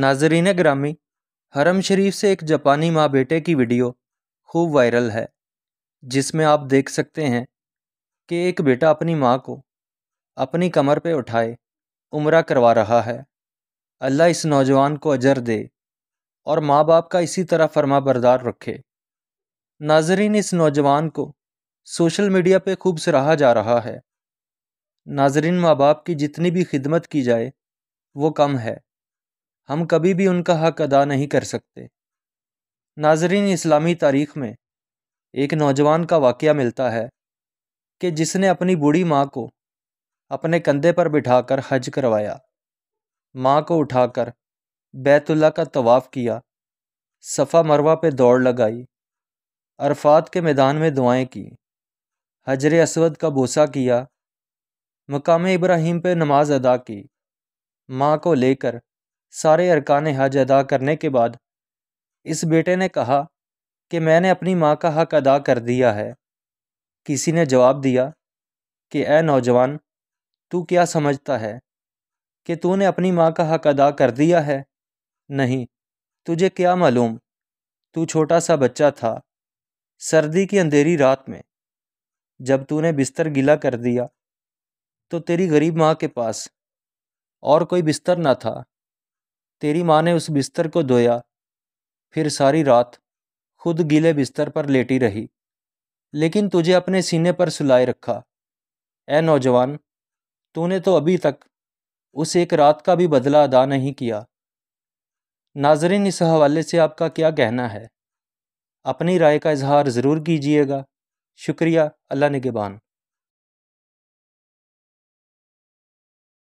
नाजरीन ग्रामी हरम शरीफ से एक जापानी माँ बेटे की वीडियो खूब वायरल है जिसमें आप देख सकते हैं कि एक बेटा अपनी माँ को अपनी कमर पे उठाए उम्र करवा रहा है अल्लाह इस नौजवान को अजर दे और माँ बाप का इसी तरह फरमा बरदार रखे नाजरीन इस नौजवान को सोशल मीडिया पे खूब सराहा जा रहा है नाजरीन माँ बाप की जितनी भी खिदमत की जाए वो कम है हम कभी भी उनका हक अदा नहीं कर सकते नाजरीन इस्लामी तारीख में एक नौजवान का वाक़ मिलता है कि जिसने अपनी बूढ़ी माँ को अपने कंधे पर बिठाकर हज करवाया माँ को उठाकर बैतुल्ला का तवाफ़ किया सफ़ा मरवा पे दौड़ लगाई अरफात के मैदान में दुआएं की हजर असवद का बोसा किया मकाम इब्राहिम पे नमाज अदा की माँ को लेकर सारे अरकान हज अदा करने के बाद इस बेटे ने कहा कि मैंने अपनी माँ का हक अदा कर दिया है किसी ने जवाब दिया कि ए नौजवान तू क्या समझता है कि तूने अपनी माँ का हक अदा कर दिया है नहीं तुझे क्या मालूम तू छोटा सा बच्चा था सर्दी की अंधेरी रात में जब तूने बिस्तर गीला कर दिया तो तेरी गरीब माँ के पास और कोई बिस्तर ना था तेरी माँ ने उस बिस्तर को धोया फिर सारी रात खुद गीले बिस्तर पर लेटी रही लेकिन तुझे अपने सीने पर सुलाए रखा ए नौजवान तूने तो अभी तक उस एक रात का भी बदला अदा नहीं किया नाजरीन इस हवाले से आपका क्या कहना है अपनी राय का इजहार ज़रूर कीजिएगा शुक्रिया अल्लाह निगबान